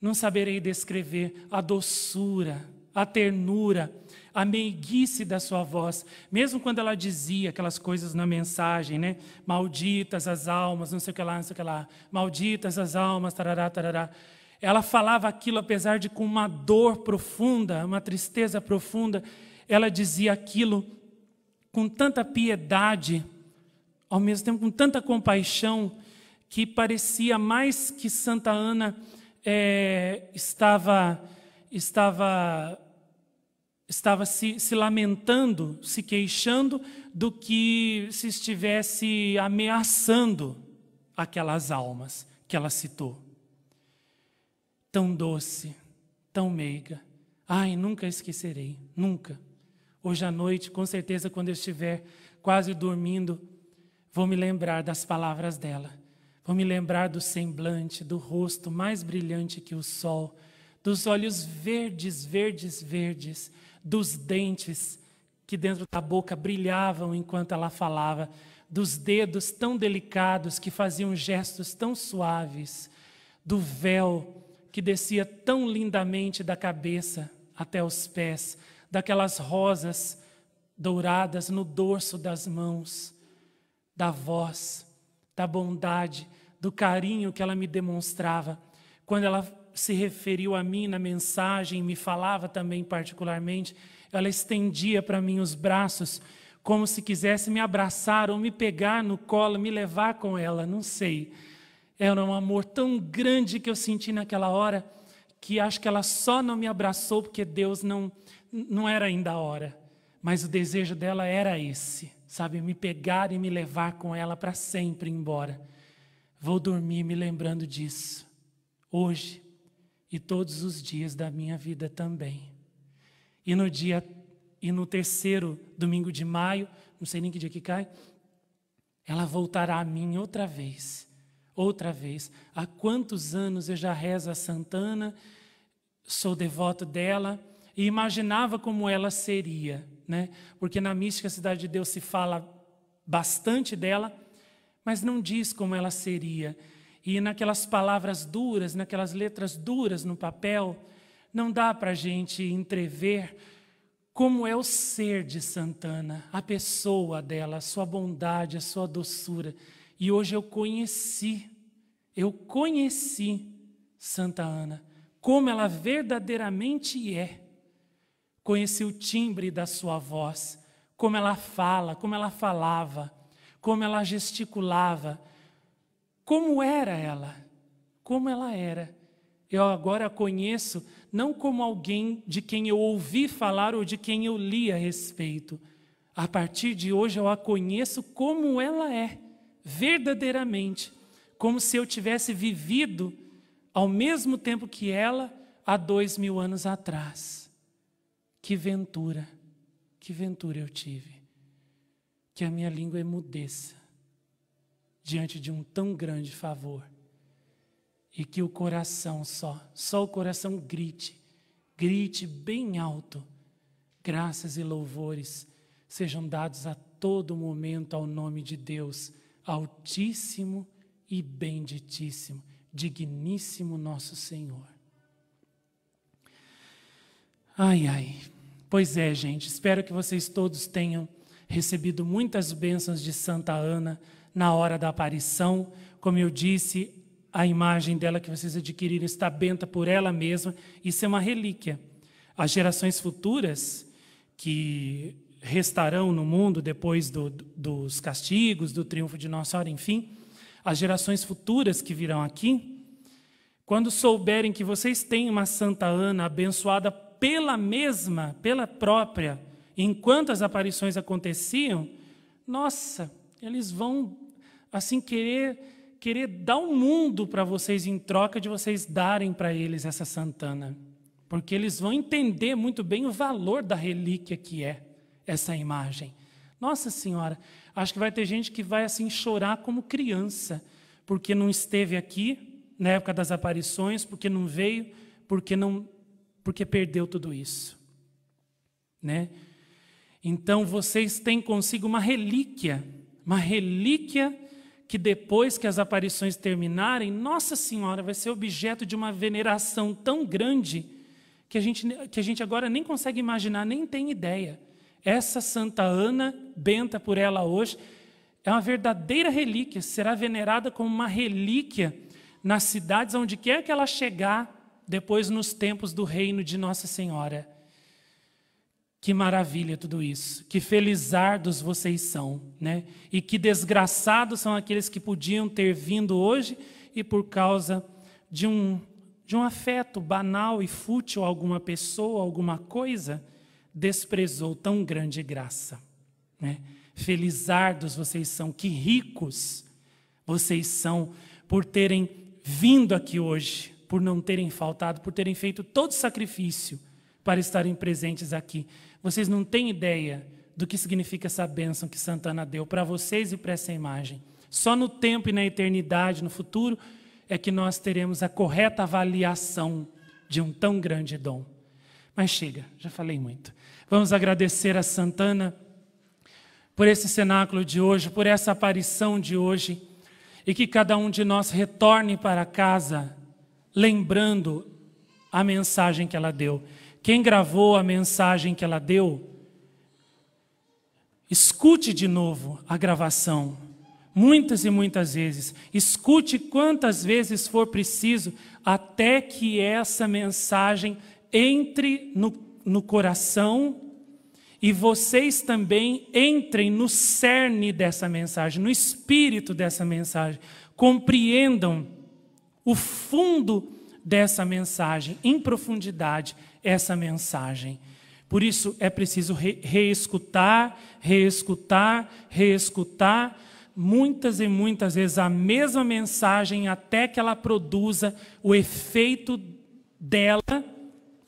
não saberei descrever a doçura, a ternura, a meiguice da sua voz, mesmo quando ela dizia aquelas coisas na mensagem, né? Malditas as almas, não sei o que lá, não sei o que lá, malditas as almas, tarará, tarará. Ela falava aquilo apesar de com uma dor profunda, uma tristeza profunda, ela dizia aquilo com tanta piedade, ao mesmo tempo com tanta compaixão, que parecia mais que Santa Ana é, estava estava estava se, se, lamentando, se queixando, do que se estivesse ameaçando aquelas almas que ela citou. Tão doce, tão meiga. Ai, nunca esquecerei, nunca. Hoje à noite, com certeza, quando eu estiver quase dormindo, vou me lembrar das palavras dela. Vou me lembrar do semblante, do rosto mais brilhante que o sol, dos olhos verdes, verdes, verdes, dos dentes que dentro da boca brilhavam enquanto ela falava, dos dedos tão delicados que faziam gestos tão suaves, do véu que descia tão lindamente da cabeça até os pés, daquelas rosas douradas no dorso das mãos, da voz, da bondade, do carinho que ela me demonstrava, quando ela se referiu a mim na mensagem, me falava também particularmente. Ela estendia para mim os braços, como se quisesse me abraçar ou me pegar no colo, me levar com ela, não sei. Era um amor tão grande que eu senti naquela hora, que acho que ela só não me abraçou porque Deus não, não era ainda a hora. Mas o desejo dela era esse, sabe? Me pegar e me levar com ela para sempre embora. Vou dormir me lembrando disso. Hoje, e todos os dias da minha vida também. E no dia e no terceiro domingo de maio, não sei nem que dia que cai, ela voltará a mim outra vez. Outra vez. Há quantos anos eu já rezo a Santana, sou devoto dela e imaginava como ela seria, né? Porque na mística Cidade de Deus se fala bastante dela, mas não diz como ela seria. E naquelas palavras duras, naquelas letras duras no papel, não dá para a gente entrever como é o ser de Santana, a pessoa dela, a sua bondade, a sua doçura. E hoje eu conheci, eu conheci Santa Ana, como ela verdadeiramente é. Conheci o timbre da sua voz, como ela fala, como ela falava, como ela gesticulava como era ela, como ela era. Eu agora a conheço não como alguém de quem eu ouvi falar ou de quem eu li a respeito. A partir de hoje eu a conheço como ela é, verdadeiramente, como se eu tivesse vivido ao mesmo tempo que ela há dois mil anos atrás. Que ventura, que ventura eu tive. Que a minha língua emudeça diante de um tão grande favor. E que o coração só, só o coração grite, grite bem alto. Graças e louvores sejam dados a todo momento ao nome de Deus, Altíssimo e Benditíssimo, Digníssimo Nosso Senhor. Ai, ai. Pois é, gente, espero que vocês todos tenham recebido muitas bênçãos de Santa Ana na hora da aparição. Como eu disse, a imagem dela que vocês adquiriram está benta por ela mesma. Isso é uma relíquia. As gerações futuras que restarão no mundo depois do, dos castigos, do triunfo de Nossa Senhora, enfim, as gerações futuras que virão aqui, quando souberem que vocês têm uma Santa Ana abençoada pela mesma, pela própria, enquanto as aparições aconteciam, nossa, eles vão assim querer querer dar o um mundo para vocês em troca de vocês darem para eles essa Santana, porque eles vão entender muito bem o valor da relíquia que é essa imagem. Nossa Senhora, acho que vai ter gente que vai assim chorar como criança, porque não esteve aqui na época das aparições, porque não veio, porque não porque perdeu tudo isso, né? Então vocês têm consigo uma relíquia, uma relíquia que depois que as aparições terminarem, Nossa Senhora vai ser objeto de uma veneração tão grande que a gente, que a gente agora nem consegue imaginar, nem tem ideia. Essa Santa Ana, benta por ela hoje, é uma verdadeira relíquia, será venerada como uma relíquia nas cidades onde quer que ela chegar, depois nos tempos do reino de Nossa Senhora. Que maravilha tudo isso. Que felizardos vocês são, né? E que desgraçados são aqueles que podiam ter vindo hoje e por causa de um de um afeto banal e fútil a alguma pessoa, alguma coisa, desprezou tão grande graça, né? Felizardos vocês são, que ricos vocês são por terem vindo aqui hoje, por não terem faltado, por terem feito todo sacrifício para estarem presentes aqui. Vocês não têm ideia do que significa essa bênção que Santana deu para vocês e para essa imagem. Só no tempo e na eternidade, no futuro, é que nós teremos a correta avaliação de um tão grande dom. Mas chega, já falei muito. Vamos agradecer a Santana por esse cenáculo de hoje, por essa aparição de hoje, e que cada um de nós retorne para casa lembrando a mensagem que ela deu. Quem gravou a mensagem que ela deu, escute de novo a gravação, muitas e muitas vezes. Escute quantas vezes for preciso, até que essa mensagem entre no, no coração e vocês também entrem no cerne dessa mensagem, no espírito dessa mensagem. Compreendam o fundo dessa mensagem em profundidade essa mensagem. Por isso é preciso re reescutar, reescutar, reescutar, muitas e muitas vezes a mesma mensagem até que ela produza o efeito dela,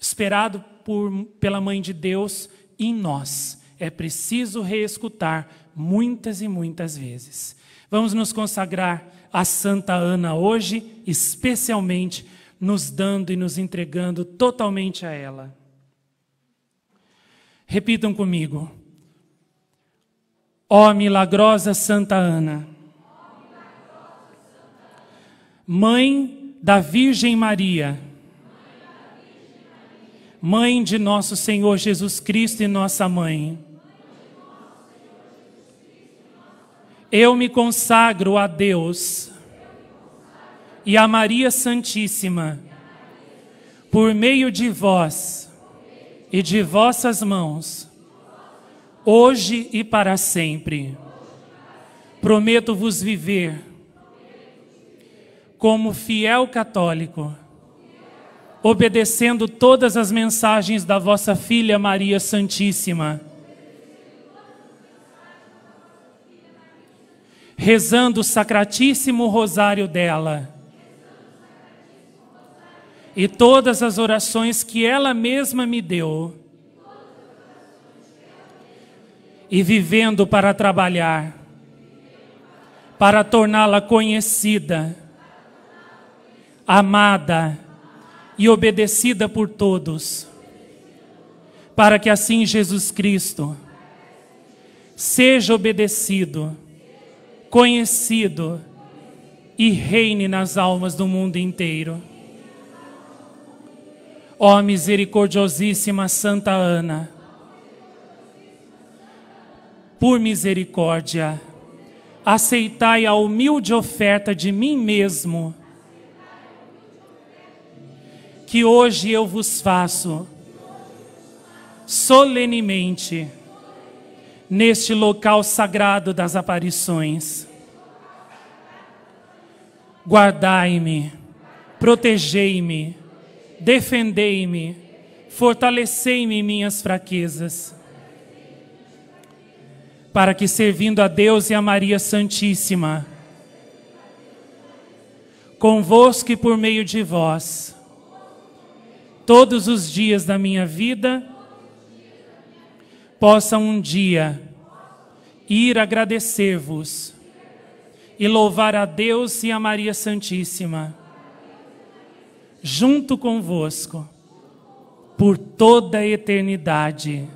esperado por, pela mãe de Deus em nós. É preciso reescutar muitas e muitas vezes. Vamos nos consagrar a Santa Ana hoje, especialmente nos dando e nos entregando totalmente a ela. Repitam comigo. Ó milagrosa Santa Ana, Mãe da Virgem Maria, Mãe de nosso Senhor Jesus Cristo e nossa mãe, eu me consagro a Deus e a Maria Santíssima, por meio de vós e de vossas mãos, hoje e para sempre. Prometo-vos viver como fiel católico, obedecendo todas as mensagens da vossa filha Maria Santíssima. Rezando o Sacratíssimo Rosário dela e todas as orações que ela mesma me deu, e vivendo para trabalhar, para torná-la conhecida, amada e obedecida por todos, para que assim Jesus Cristo seja obedecido, conhecido e reine nas almas do mundo inteiro. Ó misericordiosíssima Santa Ana, por misericórdia, aceitai a humilde oferta de mim mesmo, que hoje eu vos faço solenemente neste local sagrado das aparições. Guardai-me, protegei-me defendei-me, fortalecei-me em minhas fraquezas, para que servindo a Deus e a Maria Santíssima, convosco e por meio de vós, todos os dias da minha vida, possa um dia ir agradecer-vos e louvar a Deus e a Maria Santíssima junto convosco por toda a eternidade.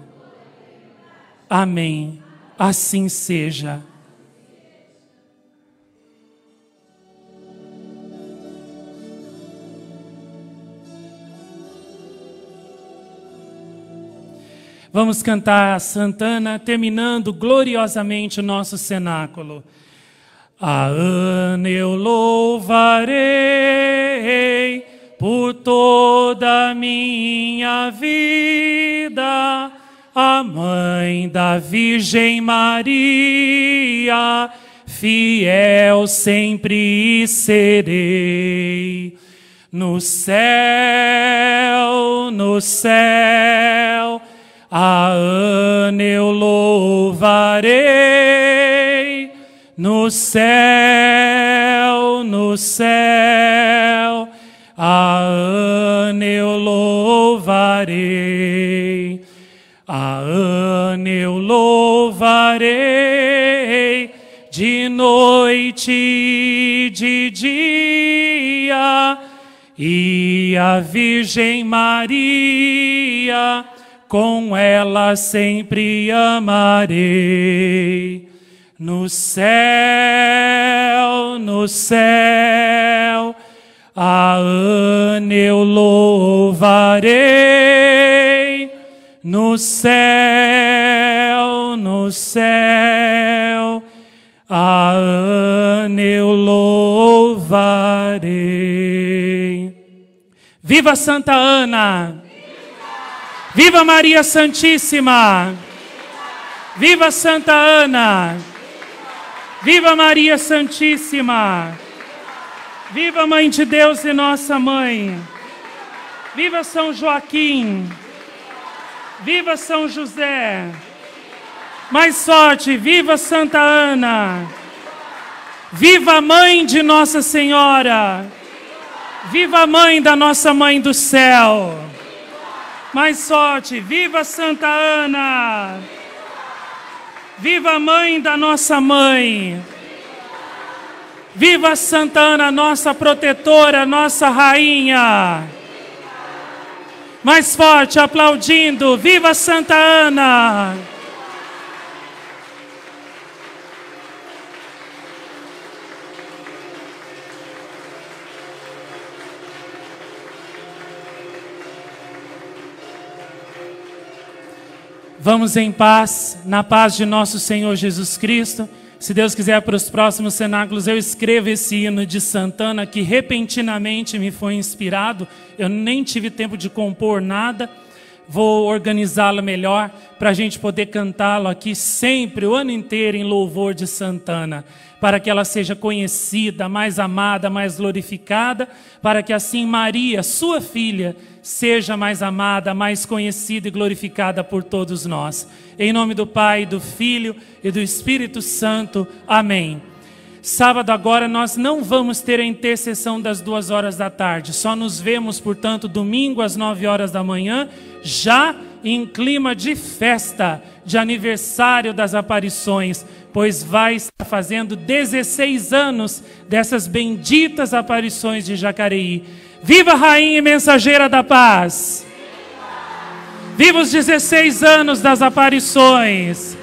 Amém. Assim seja. Vamos cantar a Santana, terminando gloriosamente o nosso cenáculo. A Ana eu louvarei por toda minha vida, a mãe da Virgem Maria, fiel sempre serei. No céu, no céu, a Ana eu louvarei. No céu, no céu, eu louvarei. A Ana eu louvarei de noite e de dia, e a Virgem Maria, com ela sempre amarei. No céu, no céu, a Ana eu louvarei no céu, no céu, a Ana eu louvarei. Viva Santa Ana! Viva, Viva Maria Santíssima! Viva, Viva Santa Ana! Viva, Viva Maria Santíssima! Viva Mãe de Deus e Nossa Mãe! Viva São Joaquim! Viva São José! Mais sorte, viva Santa Ana! Viva a Mãe de Nossa Senhora! Viva a Mãe da Nossa Mãe do Céu! Mais sorte, viva Santa Ana! Viva a Mãe da Nossa Mãe! Viva Santana, nossa protetora, nossa rainha. Mais forte, aplaudindo. Viva Santa Ana! Vamos em paz, na paz de nosso Senhor Jesus Cristo. Se Deus quiser, para os próximos cenáculos, eu escrevo esse hino de Santana que repentinamente me foi inspirado. Eu nem tive tempo de compor nada. Vou organizá-lo melhor para a gente poder cantá-lo aqui sempre, o ano inteiro, em louvor de Santana para que ela seja conhecida, mais amada, mais glorificada, para que assim Maria, sua filha, seja mais amada, mais conhecida e glorificada por todos nós. Em nome do Pai, do Filho e do Espírito Santo. Amém. Sábado agora nós não vamos ter a intercessão das duas horas da tarde. Só nos vemos, portanto, domingo às nove horas da manhã, já em clima de festa, de aniversário das aparições pois vai estar fazendo 16 anos dessas benditas aparições de Jacareí. Viva Rainha e Mensageira da Paz! Viva os 16 anos das aparições!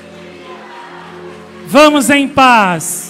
Vamos em paz!